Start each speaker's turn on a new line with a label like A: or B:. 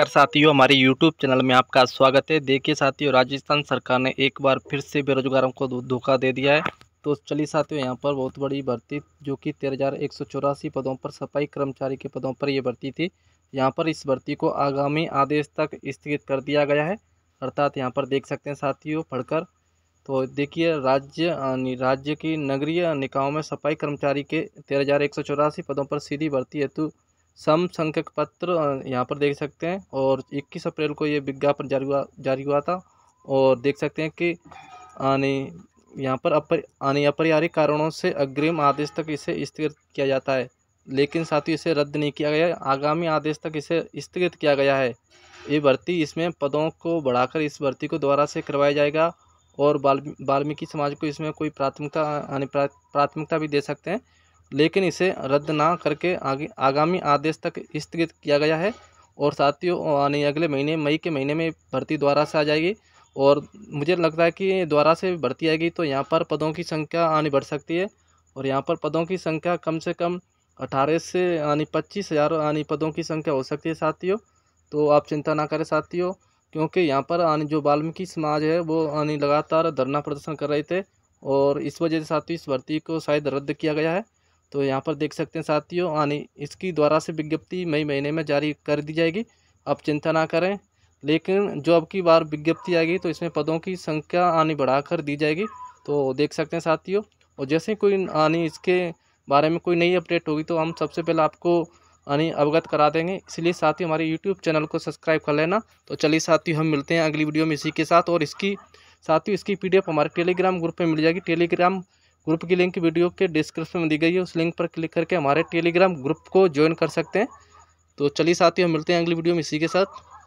A: नमस्कार साथियों हमारे YouTube चैनल में आपका स्वागत है देखिए साथियों राजस्थान सरकार ने एक बार फिर से बेरोजगारों को धोखा दे दिया है तो चलिए साथियों यहाँ पर बहुत बड़ी भर्ती जो कि तेरह पदों पर सफाई कर्मचारी के पदों पर यह भर्ती थी यहाँ पर इस भर्ती को आगामी आदेश तक स्थगित कर दिया गया है अर्थात यहाँ पर देख सकते हैं साथियों पढ़कर तो देखिए राज्य राज्य की नगरीय निकायों में सफाई कर्मचारी के तेरह पदों पर सीधी भर्ती हेतु सम संख्यक पत्र यहाँ पर देख सकते हैं और 21 अप्रैल को ये विज्ञापन जारी हुआ जारी हुआ था और देख सकते हैं कि आने यहाँ पर अपर आने अपरिहारिक कारणों से अग्रिम आदेश तक इसे स्थगित किया जाता है लेकिन साथ ही इसे रद्द नहीं किया गया आगामी आदेश तक इसे स्थगित किया गया है ये भर्ती इसमें पदों को बढ़ाकर इस भर्ती को दोबारा से करवाया जाएगा और बाल्मीकि समाज को इसमें कोई प्राथमिकता प्राथमिकता भी दे सकते हैं लेकिन इसे रद्द ना करके आगे आगामी आदेश तक स्थगित किया गया है और साथियों यानी अगले महीने मई के महीने में भर्ती द्वारा से आ जाएगी और मुझे लगता है कि द्वारा से भर्ती आएगी तो यहाँ पर पदों की संख्या आनी बढ़ सकती है और यहाँ पर पदों की संख्या कम से कम अठारह से यानी पच्चीस हज़ार यानी पदों की संख्या हो सकती है साथियों तो आप चिंता ना करें साथियों क्योंकि यहाँ पर यानी जो वाल्मीकि समाज है वो यानी लगातार धरना प्रदर्शन कर रहे थे और इस वजह से साथियों इस भर्ती को शायद रद्द किया गया है तो यहाँ पर देख सकते हैं साथियों आने इसकी द्वारा से विज्ञप्ति मई महीने में जारी कर दी जाएगी आप चिंता ना करें लेकिन जो अब की बार विज्ञप्ति आएगी तो इसमें पदों की संख्या आनी बढ़ाकर दी जाएगी तो देख सकते हैं साथियों और जैसे कोई आनी इसके बारे में कोई नई अपडेट होगी तो हम सबसे पहले आपको यानी अवगत करा देंगे इसलिए साथ ही हमारे यूट्यूब चैनल को सब्सक्राइब कर लेना तो चलिए साथियों हम मिलते हैं अगली वीडियो में इसी के साथ और इसकी साथियों इसकी पी हमारे टेलीग्राम ग्रुप में मिल जाएगी टेलीग्राम ग्रुप की लिंक वीडियो के डिस्क्रिप्शन में दी गई है उस लिंक पर क्लिक करके हमारे टेलीग्राम ग्रुप को ज्वाइन कर सकते हैं तो चलिए साथियों मिलते हैं अगली वीडियो में इसी के साथ